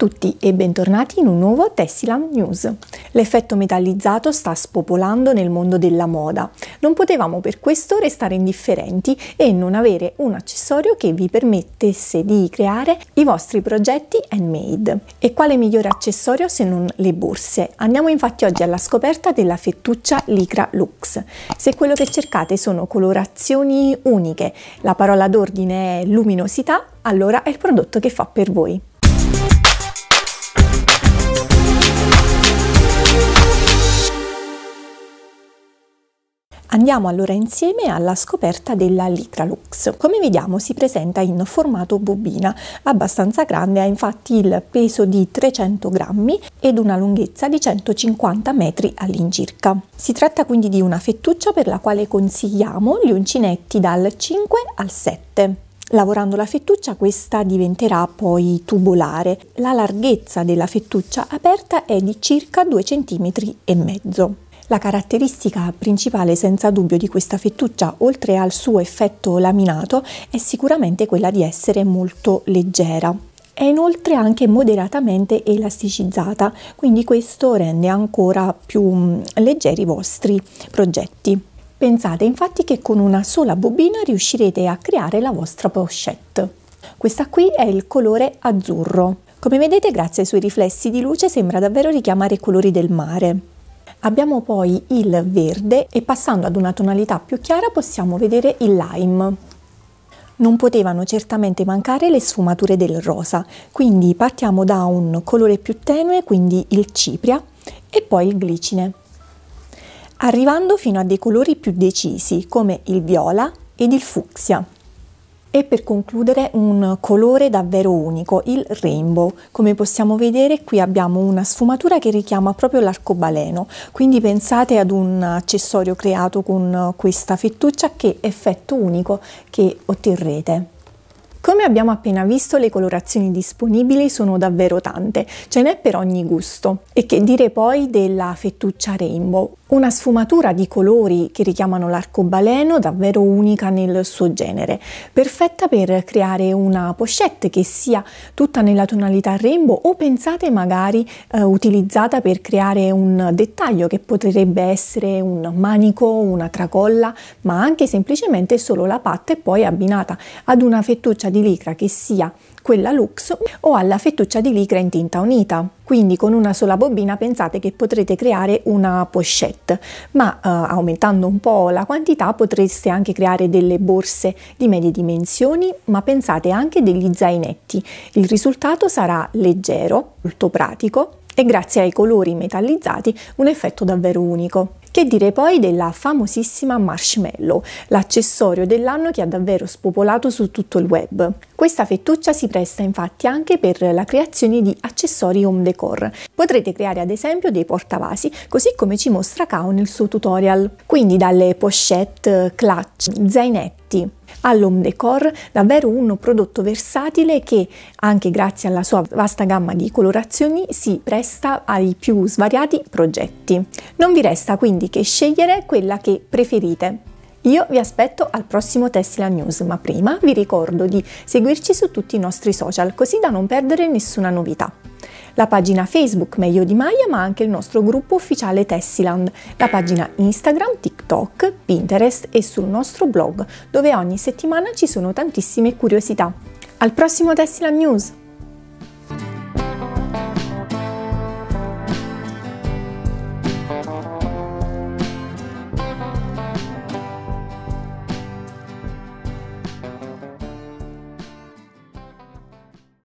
tutti e bentornati in un nuovo Tessiland News. L'effetto metallizzato sta spopolando nel mondo della moda. Non potevamo per questo restare indifferenti e non avere un accessorio che vi permettesse di creare i vostri progetti handmade. E quale migliore accessorio se non le borse? Andiamo infatti oggi alla scoperta della fettuccia Licra Lux. Se quello che cercate sono colorazioni uniche, la parola d'ordine è luminosità, allora è il prodotto che fa per voi. Andiamo allora insieme alla scoperta della Litralux. Come vediamo si presenta in formato bobina, abbastanza grande, ha infatti il peso di 300 grammi ed una lunghezza di 150 metri all'incirca. Si tratta quindi di una fettuccia per la quale consigliamo gli uncinetti dal 5 al 7. Lavorando la fettuccia questa diventerà poi tubolare. La larghezza della fettuccia aperta è di circa 2,5 cm. La caratteristica principale senza dubbio di questa fettuccia, oltre al suo effetto laminato, è sicuramente quella di essere molto leggera. È inoltre anche moderatamente elasticizzata, quindi questo rende ancora più mm, leggeri i vostri progetti. Pensate infatti che con una sola bobina riuscirete a creare la vostra pochette. Questa qui è il colore azzurro. Come vedete, grazie ai suoi riflessi di luce sembra davvero richiamare i colori del mare. Abbiamo poi il verde e passando ad una tonalità più chiara possiamo vedere il lime. Non potevano certamente mancare le sfumature del rosa, quindi partiamo da un colore più tenue, quindi il cipria, e poi il glicine, arrivando fino a dei colori più decisi come il viola ed il fucsia. E per concludere un colore davvero unico, il rainbow. Come possiamo vedere qui abbiamo una sfumatura che richiama proprio l'arcobaleno, quindi pensate ad un accessorio creato con questa fettuccia che effetto unico che otterrete. Come abbiamo appena visto le colorazioni disponibili sono davvero tante, ce n'è per ogni gusto. E che dire poi della fettuccia rainbow? Una sfumatura di colori che richiamano l'arcobaleno davvero unica nel suo genere, perfetta per creare una pochette che sia tutta nella tonalità rainbow o pensate magari eh, utilizzata per creare un dettaglio che potrebbe essere un manico, una tracolla, ma anche semplicemente solo la patta e poi abbinata ad una fettuccia di licra che sia quella luxe o alla fettuccia di ligra in tinta unita. Quindi con una sola bobina pensate che potrete creare una pochette, ma eh, aumentando un po' la quantità potreste anche creare delle borse di medie dimensioni, ma pensate anche degli zainetti. Il risultato sarà leggero, molto pratico e grazie ai colori metallizzati un effetto davvero unico. Che dire poi della famosissima marshmallow, l'accessorio dell'anno che ha davvero spopolato su tutto il web. Questa fettuccia si presta infatti anche per la creazione di accessori home decor. Potrete creare ad esempio dei portavasi, così come ci mostra Kao nel suo tutorial. Quindi dalle pochette, clutch, zainette, oggetti. All'Home Decor davvero un prodotto versatile che anche grazie alla sua vasta gamma di colorazioni si presta ai più svariati progetti. Non vi resta quindi che scegliere quella che preferite. Io vi aspetto al prossimo Tesla News, ma prima vi ricordo di seguirci su tutti i nostri social così da non perdere nessuna novità la pagina Facebook Meglio di Maya, ma anche il nostro gruppo ufficiale Tessiland, la pagina Instagram, TikTok, Pinterest e sul nostro blog, dove ogni settimana ci sono tantissime curiosità. Al prossimo Tessiland News!